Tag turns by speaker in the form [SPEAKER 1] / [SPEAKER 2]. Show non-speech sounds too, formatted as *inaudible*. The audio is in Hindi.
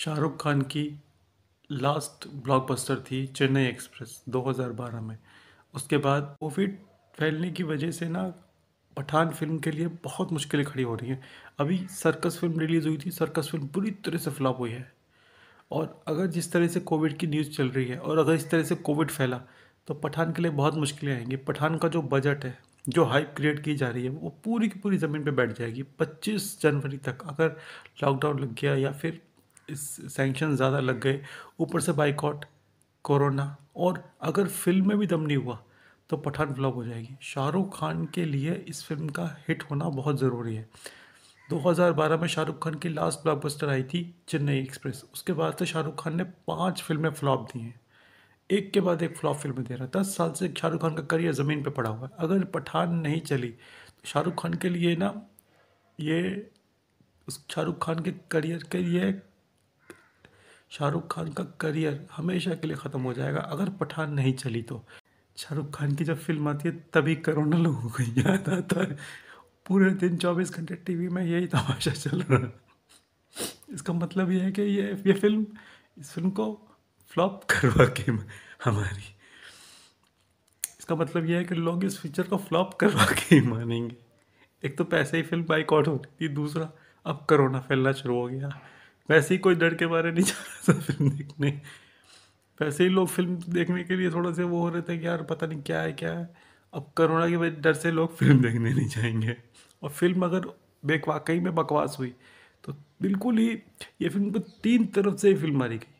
[SPEAKER 1] शाहरुख खान की लास्ट ब्लॉकबस्टर थी चेन्नई एक्सप्रेस 2012 में उसके बाद कोविड फैलने की वजह से ना पठान फिल्म के लिए बहुत मुश्किलें खड़ी हो रही हैं अभी सर्कस फिल्म रिलीज़ हुई थी सर्कस फिल्म बुरी तरह से फ्लॉप हुई है और अगर जिस तरह से कोविड की न्यूज़ चल रही है और अगर इस तरह से कोविड फैला तो पठान के लिए बहुत मुश्किलें आएंगी पठान का जो बजट है जो हाइप क्रिएट की जा रही है वो पूरी की पूरी ज़मीन पे बैठ जाएगी 25 जनवरी तक अगर लॉकडाउन लग गया या फिर इस सैंक्शन ज़्यादा लग गए ऊपर से बाइकॉट कोरोना और अगर फिल्म में भी दम नहीं हुआ तो पठान फ्लॉप हो जाएगी शाहरुख खान के लिए इस फिल्म का हिट होना बहुत ज़रूरी है 2012 में शाहरुख खान की लास्ट ब्लॉकबस्टर आई थी चेन्नई एक्सप्रेस उसके बाद से शाहरुख खान ने पांच फिल्में फ्लॉप दी हैं एक के बाद एक फ्लॉप फिल्म दे रहा है दस साल से शाहरुख खान का करियर ज़मीन पर पड़ा हुआ है अगर पठान नहीं चली तो शाहरुख खान के लिए ना ये उस शाहरुख खान के करियर के लिए शाहरुख खान का करियर हमेशा के लिए ख़त्म हो जाएगा अगर पठान नहीं चली तो शाहरुख खान की जब फिल्म आती है तभी करोना लोगों को याद आता है पूरे दिन चौबीस घंटे टीवी में यही तमाशा चल रहा है इसका मतलब ये है कि ये ये फिल्म इस फिल्म को फ्लॉप *laughs* करवा के हमारी इसका मतलब यह है कि लोग इस फीचर को फ्लॉप करवा के ही मानेंगे एक तो पैसे ही फिल्म बाइकआउट हो थी दूसरा अब कोरोना फैलना शुरू हो गया वैसे ही कोई डर के बारे नहीं जा रहा था *laughs* फिल्म देखने वैसे ही लोग फिल्म देखने के लिए थोड़ा से वो हो रहे थे कि यार पता नहीं क्या है क्या है अब करोना के वजह डर से लोग फिल्म देखने नहीं जाएंगे और फिल्म अगर बेकवाकई में बकवास हुई तो बिल्कुल ही ये फिल्म तो तीन तरफ से ही फिल्म मारी गई